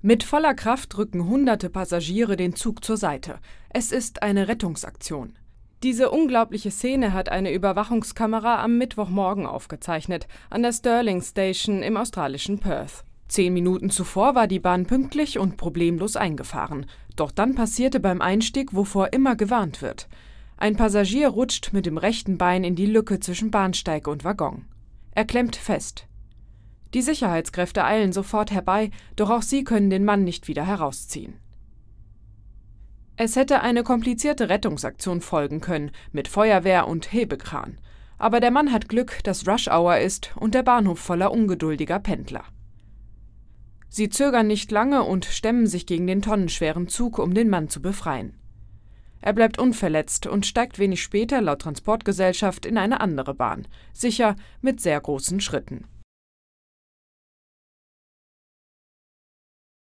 Mit voller Kraft rücken hunderte Passagiere den Zug zur Seite. Es ist eine Rettungsaktion. Diese unglaubliche Szene hat eine Überwachungskamera am Mittwochmorgen aufgezeichnet, an der Stirling Station im australischen Perth. Zehn Minuten zuvor war die Bahn pünktlich und problemlos eingefahren. Doch dann passierte beim Einstieg, wovor immer gewarnt wird. Ein Passagier rutscht mit dem rechten Bein in die Lücke zwischen Bahnsteig und Waggon. Er klemmt fest. Die Sicherheitskräfte eilen sofort herbei, doch auch sie können den Mann nicht wieder herausziehen. Es hätte eine komplizierte Rettungsaktion folgen können, mit Feuerwehr und Hebekran. Aber der Mann hat Glück, dass Rush Hour ist und der Bahnhof voller ungeduldiger Pendler. Sie zögern nicht lange und stemmen sich gegen den tonnenschweren Zug, um den Mann zu befreien. Er bleibt unverletzt und steigt wenig später laut Transportgesellschaft in eine andere Bahn, sicher mit sehr großen Schritten.